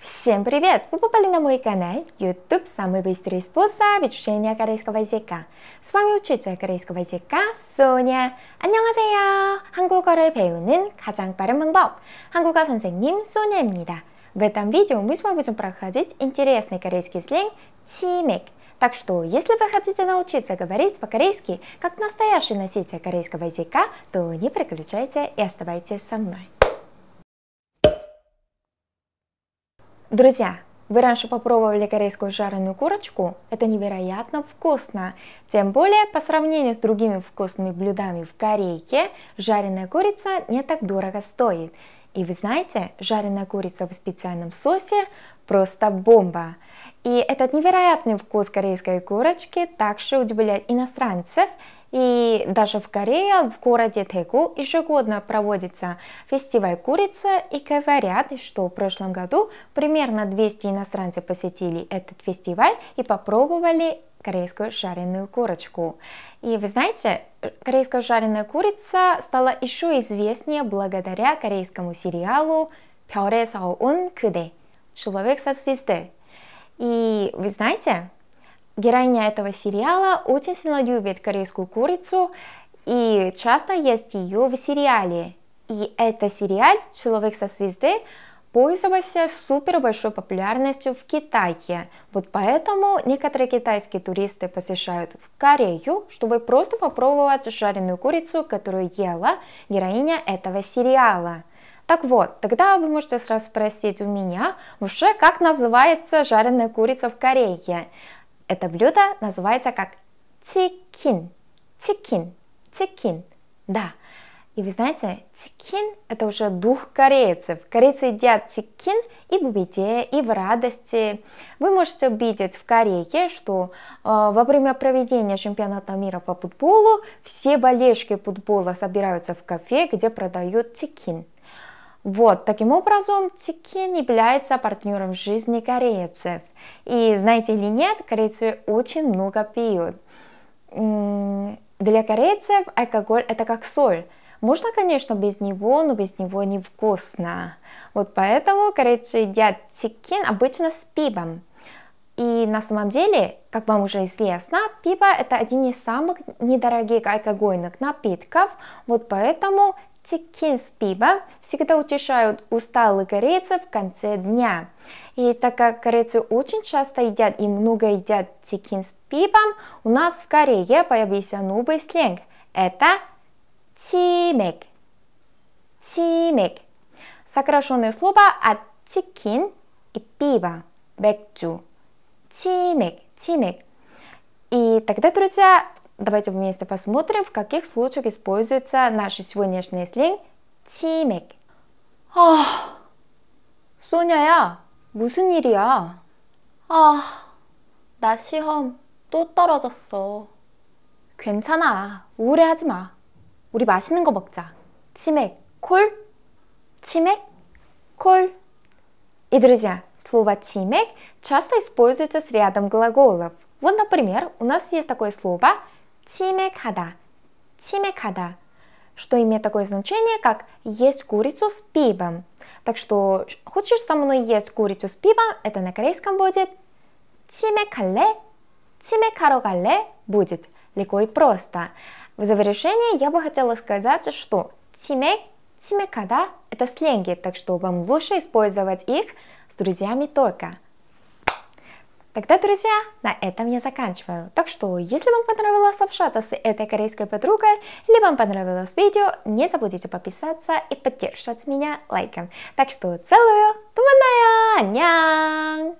Всем привет! Вы попали на мой канал YouTube «Самый быстрый способ изучения корейского языка». С вами учитель корейского языка Соня. 안녕하세요! 한국어를 배우는 가장 빠른 방법! 한국어 선생님 Соня입니다. В этом видео мы с вами будем проходить интересный корейский сленг «чимек». Так что, если вы хотите научиться говорить по-корейски, как настоящий носитель корейского языка, то не переключайте и оставайтесь со мной. Друзья, вы раньше попробовали корейскую жареную курочку? Это невероятно вкусно! Тем более, по сравнению с другими вкусными блюдами в Корее жареная курица не так дорого стоит. И вы знаете, жареная курица в специальном соусе просто бомба. И этот невероятный вкус корейской курочки также удивляет иностранцев, и даже в Корее, в городе Тегу, ежегодно проводится фестиваль курицы и говорят, что в прошлом году примерно 200 иностранцев посетили этот фестиваль и попробовали корейскую жареную курочку. И вы знаете, корейская жареная курица стала еще известнее благодаря корейскому сериалу «별에서 온 그대» «Человек со звезды». И вы знаете, Героиня этого сериала очень сильно любит корейскую курицу, и часто есть ее в сериале. И этот сериал «Человек со звезды» пользовался супер большой популярностью в Китае. Вот поэтому некоторые китайские туристы посещают в Корею, чтобы просто попробовать жареную курицу, которую ела героиня этого сериала. Так вот, тогда вы можете сразу спросить у меня, вообще как называется жареная курица в Корее? Это блюдо называется как чикин, чикин, чикин, да. И вы знаете, чикин – это уже дух корейцев. Корейцы едят чикин и в беде, и в радости. Вы можете увидеть в Корее, что э, во время проведения чемпионата мира по футболу все болельщики футбола собираются в кафе, где продают чикин – вот, таким образом, Чикен является партнером жизни корейцев. И знаете или нет, корейцы очень много пьют. Для корейцев алкоголь это как соль. Можно, конечно, без него, но без него невкусно. Вот поэтому корейцы едят чикен обычно с пивом. И на самом деле, как вам уже известно, пиво это один из самых недорогих алкогольных напитков, вот поэтому Тикин с пиво всегда утешают усталых корейцев в конце дня. И так как корейцы очень часто едят и много едят тикин с пивом, у нас в Корее появился новый сленг. Это тимек. Тимек. Сокращенное слово от «а тикин и пива, 맥주. тимек, тимек. И тогда, друзья, Давайте вместе посмотрим, в каких случаях используется наш сегодняшний сленг 치맥. 아, 소냐야, 무슨 일이야? 아, 나 시험 또 떨어졌어. 괜찮아, 우울해하지 마. 우리 맛있는 거 먹자. 치맥, 콜? 치맥, 콜. И, друзья, слово «чимек» часто используется с рядом глаголов. Вот, например, у нас есть такое слово 치맥하다, 치맥하다, что имеет такое значение, как есть курицу с пивом. Так что хочешь со мной есть курицу с пивом, это на корейском будет 치맥할래, 치맥하러 будет легко и просто. В завершение я бы хотела сказать, что 치맥, чимекада, это сленги, так что вам лучше использовать их с друзьями только. Тогда, друзья, на этом я заканчиваю. Так что, если вам понравилось общаться с этой корейской подругой, или вам понравилось видео, не забудьте подписаться и поддержать меня лайком. Так что, целую, туманная, нянь!